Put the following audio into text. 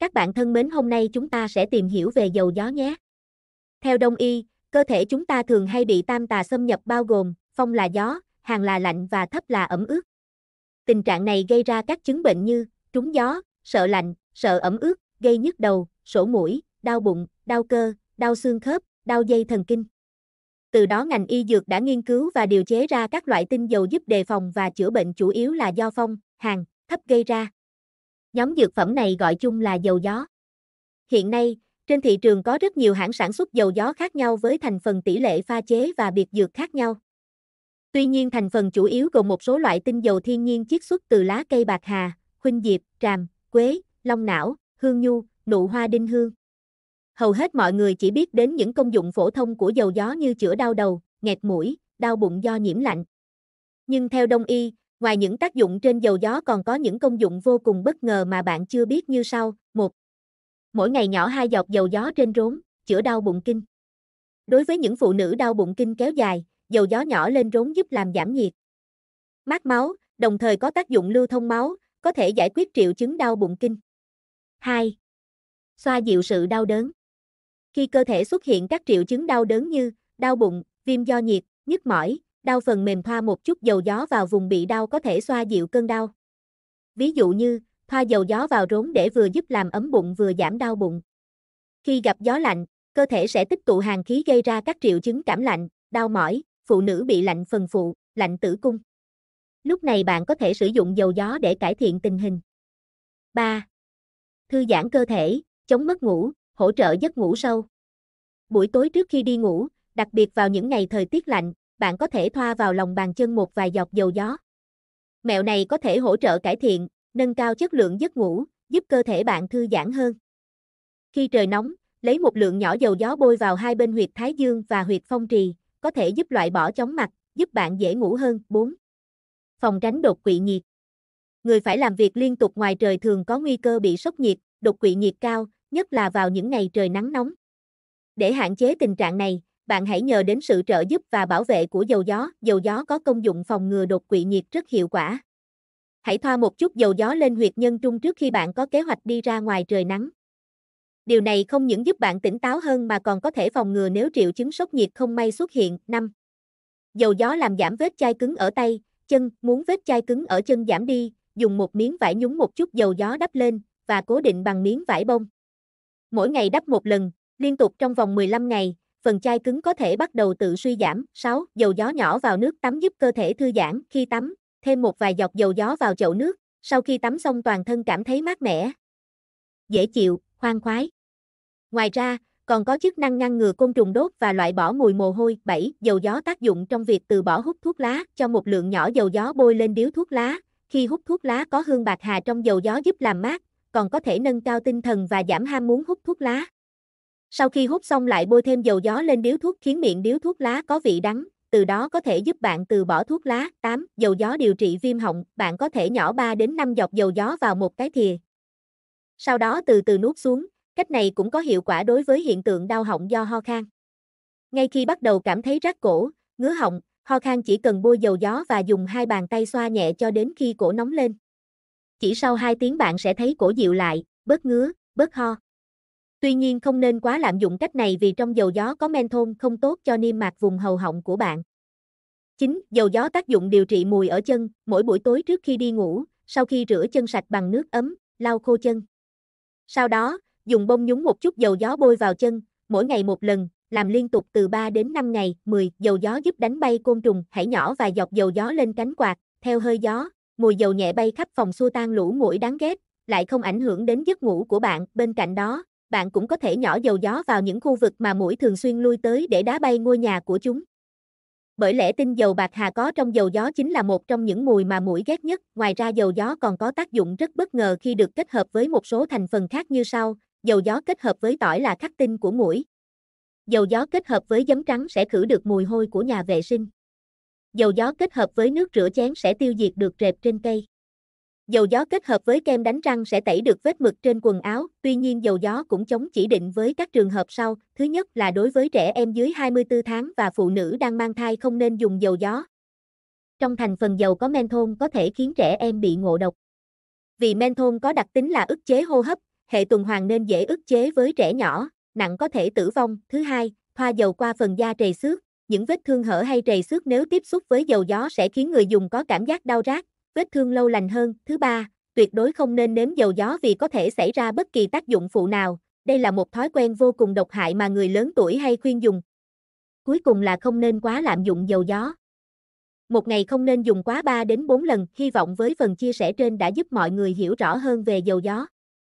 Các bạn thân mến hôm nay chúng ta sẽ tìm hiểu về dầu gió nhé. Theo đông y, cơ thể chúng ta thường hay bị tam tà xâm nhập bao gồm phong là gió, hàng là lạnh và thấp là ẩm ướt. Tình trạng này gây ra các chứng bệnh như trúng gió, sợ lạnh, sợ ẩm ướt, gây nhức đầu, sổ mũi, đau bụng, đau cơ, đau xương khớp, đau dây thần kinh. Từ đó ngành y dược đã nghiên cứu và điều chế ra các loại tinh dầu giúp đề phòng và chữa bệnh chủ yếu là do phong, hàng, thấp gây ra. Nhóm dược phẩm này gọi chung là dầu gió. Hiện nay, trên thị trường có rất nhiều hãng sản xuất dầu gió khác nhau với thành phần tỷ lệ pha chế và biệt dược khác nhau. Tuy nhiên thành phần chủ yếu gồm một số loại tinh dầu thiên nhiên chiết xuất từ lá cây bạc hà, khuynh diệp, tràm, quế, long não, hương nhu, nụ hoa đinh hương. Hầu hết mọi người chỉ biết đến những công dụng phổ thông của dầu gió như chữa đau đầu, nghẹt mũi, đau bụng do nhiễm lạnh. Nhưng theo đông y, Ngoài những tác dụng trên dầu gió còn có những công dụng vô cùng bất ngờ mà bạn chưa biết như sau. một Mỗi ngày nhỏ hai giọt dầu gió trên rốn, chữa đau bụng kinh. Đối với những phụ nữ đau bụng kinh kéo dài, dầu gió nhỏ lên rốn giúp làm giảm nhiệt, mát máu, đồng thời có tác dụng lưu thông máu, có thể giải quyết triệu chứng đau bụng kinh. 2. Xoa dịu sự đau đớn. Khi cơ thể xuất hiện các triệu chứng đau đớn như đau bụng, viêm do nhiệt, nhức mỏi, đau phần mềm thoa một chút dầu gió vào vùng bị đau có thể xoa dịu cơn đau. Ví dụ như, thoa dầu gió vào rốn để vừa giúp làm ấm bụng vừa giảm đau bụng. Khi gặp gió lạnh, cơ thể sẽ tích tụ hàng khí gây ra các triệu chứng cảm lạnh, đau mỏi, phụ nữ bị lạnh phần phụ, lạnh tử cung. Lúc này bạn có thể sử dụng dầu gió để cải thiện tình hình. 3. Thư giãn cơ thể, chống mất ngủ, hỗ trợ giấc ngủ sâu. Buổi tối trước khi đi ngủ, đặc biệt vào những ngày thời tiết lạnh, bạn có thể thoa vào lòng bàn chân một vài giọt dầu gió. Mẹo này có thể hỗ trợ cải thiện, nâng cao chất lượng giấc ngủ, giúp cơ thể bạn thư giãn hơn. Khi trời nóng, lấy một lượng nhỏ dầu gió bôi vào hai bên huyệt thái dương và huyệt phong trì, có thể giúp loại bỏ chóng mặt, giúp bạn dễ ngủ hơn. 4. Phòng tránh đột quỵ nhiệt. Người phải làm việc liên tục ngoài trời thường có nguy cơ bị sốc nhiệt, đột quỵ nhiệt cao, nhất là vào những ngày trời nắng nóng. Để hạn chế tình trạng này, bạn hãy nhờ đến sự trợ giúp và bảo vệ của dầu gió. Dầu gió có công dụng phòng ngừa đột quỵ nhiệt rất hiệu quả. Hãy thoa một chút dầu gió lên huyệt nhân trung trước khi bạn có kế hoạch đi ra ngoài trời nắng. Điều này không những giúp bạn tỉnh táo hơn mà còn có thể phòng ngừa nếu triệu chứng sốc nhiệt không may xuất hiện. 5. Dầu gió làm giảm vết chai cứng ở tay, chân, muốn vết chai cứng ở chân giảm đi, dùng một miếng vải nhúng một chút dầu gió đắp lên và cố định bằng miếng vải bông. Mỗi ngày đắp một lần, liên tục trong vòng 15 ngày, phần chai cứng có thể bắt đầu tự suy giảm. 6. Dầu gió nhỏ vào nước tắm giúp cơ thể thư giãn. Khi tắm, thêm một vài giọt dầu gió vào chậu nước, sau khi tắm xong toàn thân cảm thấy mát mẻ, dễ chịu, khoan khoái. Ngoài ra, còn có chức năng ngăn ngừa côn trùng đốt và loại bỏ mùi mồ hôi. 7. Dầu gió tác dụng trong việc từ bỏ hút thuốc lá, cho một lượng nhỏ dầu gió bôi lên điếu thuốc lá. Khi hút thuốc lá có hương bạc hà trong dầu gió giúp làm mát, còn có thể nâng cao tinh thần và giảm ham muốn hút thuốc lá. Sau khi hút xong lại bôi thêm dầu gió lên điếu thuốc khiến miệng điếu thuốc lá có vị đắng, từ đó có thể giúp bạn từ bỏ thuốc lá. 8. Dầu gió điều trị viêm họng, bạn có thể nhỏ 3 đến 5 giọt dầu gió vào một cái thìa. Sau đó từ từ nuốt xuống, cách này cũng có hiệu quả đối với hiện tượng đau họng do ho khan. Ngay khi bắt đầu cảm thấy rát cổ, ngứa họng, ho khan chỉ cần bôi dầu gió và dùng hai bàn tay xoa nhẹ cho đến khi cổ nóng lên. Chỉ sau 2 tiếng bạn sẽ thấy cổ dịu lại, bớt ngứa, bớt ho. Tuy nhiên không nên quá lạm dụng cách này vì trong dầu gió có menthol không tốt cho niêm mạc vùng hầu họng của bạn. 9. Dầu gió tác dụng điều trị mùi ở chân, mỗi buổi tối trước khi đi ngủ, sau khi rửa chân sạch bằng nước ấm, lau khô chân. Sau đó, dùng bông nhúng một chút dầu gió bôi vào chân, mỗi ngày một lần, làm liên tục từ 3 đến 5 ngày. 10. Dầu gió giúp đánh bay côn trùng, hãy nhỏ vài giọt dầu gió lên cánh quạt, theo hơi gió, mùi dầu nhẹ bay khắp phòng xua tan lũ muỗi đáng ghét, lại không ảnh hưởng đến giấc ngủ của bạn. Bên cạnh đó, bạn cũng có thể nhỏ dầu gió vào những khu vực mà mũi thường xuyên lui tới để đá bay ngôi nhà của chúng. Bởi lẽ tinh dầu bạc hà có trong dầu gió chính là một trong những mùi mà mũi ghét nhất. Ngoài ra dầu gió còn có tác dụng rất bất ngờ khi được kết hợp với một số thành phần khác như sau. Dầu gió kết hợp với tỏi là khắc tinh của mũi. Dầu gió kết hợp với giấm trắng sẽ khử được mùi hôi của nhà vệ sinh. Dầu gió kết hợp với nước rửa chén sẽ tiêu diệt được rệp trên cây. Dầu gió kết hợp với kem đánh răng sẽ tẩy được vết mực trên quần áo, tuy nhiên dầu gió cũng chống chỉ định với các trường hợp sau. Thứ nhất là đối với trẻ em dưới 24 tháng và phụ nữ đang mang thai không nên dùng dầu gió. Trong thành phần dầu có menthol có thể khiến trẻ em bị ngộ độc. Vì menthol có đặc tính là ức chế hô hấp, hệ tuần hoàn nên dễ ức chế với trẻ nhỏ, nặng có thể tử vong. Thứ hai, thoa dầu qua phần da trầy xước. Những vết thương hở hay trầy xước nếu tiếp xúc với dầu gió sẽ khiến người dùng có cảm giác đau rát, vết thương lâu lành hơn. Thứ ba, tuyệt đối không nên nếm dầu gió vì có thể xảy ra bất kỳ tác dụng phụ nào. Đây là một thói quen vô cùng độc hại mà người lớn tuổi hay khuyên dùng. Cuối cùng là không nên quá lạm dụng dầu gió. Một ngày không nên dùng quá 3 đến 4 lần, hy vọng với phần chia sẻ trên đã giúp mọi người hiểu rõ hơn về dầu gió.